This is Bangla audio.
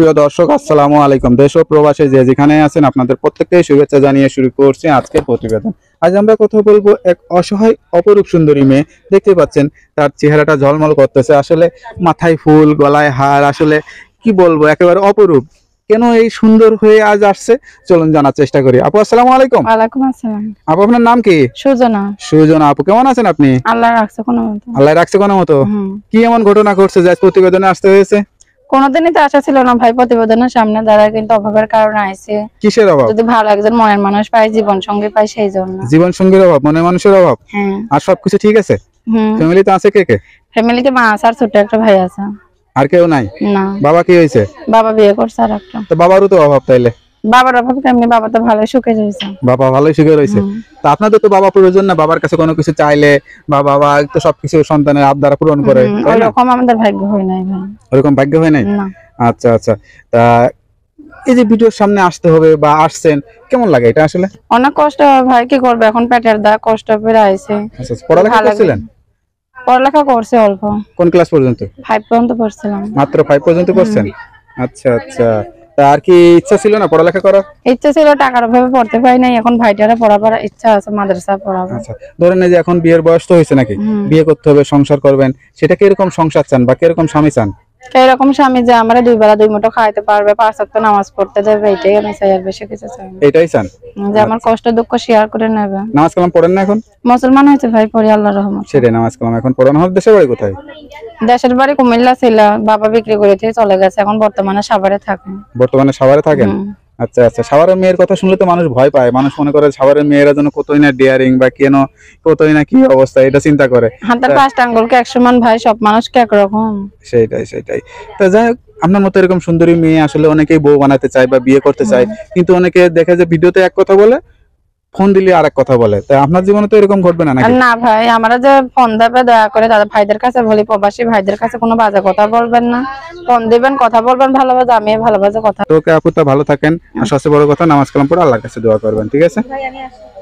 প্রিয় দর্শক আসসালামু আলাইকুম দেশ ও প্রবাসে যে যেখানে আছেন আপনাদের প্রত্যেককে শুভেচ্ছা জানিয়ে শুরু করছি আজকের প্রতিবেদন আজ আমরা কথা বলবো এক অসহায় অপরূপ সুন্দরী মেয়ে দেখতে পাচ্ছেন তার চেহারাটা ঝলমল করতেছে আসলে মাথায় ফুল গলায় হার আসলে কি বলবো একেবারে অপরূপ কেন এই সুন্দর হয়ে আজ আসছে চলুন জানার চেষ্টা করি আপু আসসালামু আলাইকুম ওয়ালাইকুম আসসালাম আপু আপনার নাম কি সুজনা সুজনা আপু কেমন আছেন আপনি আল্লাহ রাখছে কোনো মতো আল্লাহ রাখছে কোনো মতো কি এমন ঘটনা ঘটছে যে প্রতিবেদনে আসতে হয়েছে কোনোদিনই তো আশা ছিল না ভাই প্রতিবেদনের সামনে দাঁড়ায় কিন্তু অভাবের কারণে আইছে কিসের অভাব যদি ভালো একজন মনের মানুষ পাই জীবন সঙ্গী পাই সেই জন্য জীবন সঙ্গীর অভাব মনের মানুষের অভাব হ্যাঁ আর সবকিছু ঠিক আছে ফ্যামিলি তো আছে কে কে ফ্যামিলিতে মা আছে আর ছোট একটা ভাই আছে আর কেউ নাই না বাবা কি হয়েছে বাবা বিয়ে করছে আর একটা তো বাবারও তো অভাব তাইলে বাবার অভাব কেমনি বাবা তো ভালো সুখে রয়েছে বাবা ভালোই সুখে রয়েছে তো আপনাদের তো বাবা প্রয়োজন না বাবার কাছে কোনো কিছু চাইলে বা বাবা তো সবকিছু সন্তানের পূরণ করে ওরকম আমাদের ভাগ্য হয় নাই ওরকম ভাগ্য হয় নাই আচ্ছা আচ্ছা তা এই যে ভিডিওর সামনে আসতে হবে বা আসছেন কেমন লাগে এটা আসলে অনেক কষ্ট ভাই কি করবে এখন পেটের দা কষ্ট পেরে আইছে আচ্ছা, আচ্ছা। পড়ালেখা করছিলেন পড়ালেখা করছে অল্প কোন ক্লাস পর্যন্ত 5 পর্যন্ত পড়ছিলাম মাত্র 5 পর্যন্ত পড়ছেন আচ্ছা আচ্ছা আর কি ইচ্ছা ছিল না পড়ালেখা করার ইচ্ছা ছিল টাকার অভাবে পড়তে পাই নাই এখন ভাইটারে পড়াবার ইচ্ছা আছে মাদ্রাসা পড়াবো আচ্ছা ধরেন যে এখন বিয়ের বয়স তো হয়েছে নাকি বিয়ে করতে হবে সংসার করবেন সেটা কি এরকম সংসার চান বা কিরকম স্বামী চান স্বামী যে আমরা দুই বেলা দুই মুঠো খাইতে পারবে পাঁচ নামাজ পড়তে দেবে এটাই আমি চাই আর বেশি কিছু চাই এটাই চান যে আমার কষ্ট দুঃখ শেয়ার করে নেবে নামাজ কালাম পড়েন না এখন মুসলমান হয়েছে ভাই পড়ি আল্লাহর রহমত সেটাই নামাজ কালাম এখন পড়ানো হবে দেশের বাড়ি কোথায় দেশের বাড়ি কুমিল্লা ছিল বাবা বিক্রি করে চলে গেছে এখন বর্তমানে সাভারে থাকেন বর্তমানে সাভারে থাকেন আচ্ছা আচ্ছা সাভারের মেয়ের কথা শুনলে তো মানুষ ভয় পায় মানুষ মনে করে সাভারের মেয়েরা যেন কতই না ডেয়ারিং বা কেন কতই না কি অবস্থা এটা চিন্তা করে হাতের পাঁচটা আঙ্গুলকে এক সমান ভাই সব মানুষকে একরকম সেটাই সেটাই তো যাই হোক আপনার মতো এরকম সুন্দরী মেয়ে আসলে অনেকেই বউ বানাতে চায় বা বিয়ে করতে চায় কিন্তু অনেকে দেখে যে ভিডিওতে এক কথা বলে ফোন দিলে আরেক কথা বলে তাই আপনার জীবনে তো এরকম ঘটবে না না ভাই আমরা যে ফোন দেবে দয়া করে দাদা ভাইদের কাছে বলি প্রবাসী ভাইদের কাছে কোনো বাজে কথা বলবেন না ফোন দিবেন কথা বলবেন ভালোবাসা আমি ভালোবাসা কথা তো আপু তো ভালো থাকেন সবচেয়ে বড় কথা নামাজ কালাম পড়ে আল্লাহর কাছে দোয়া করবেন ঠিক আছে ভাই আমি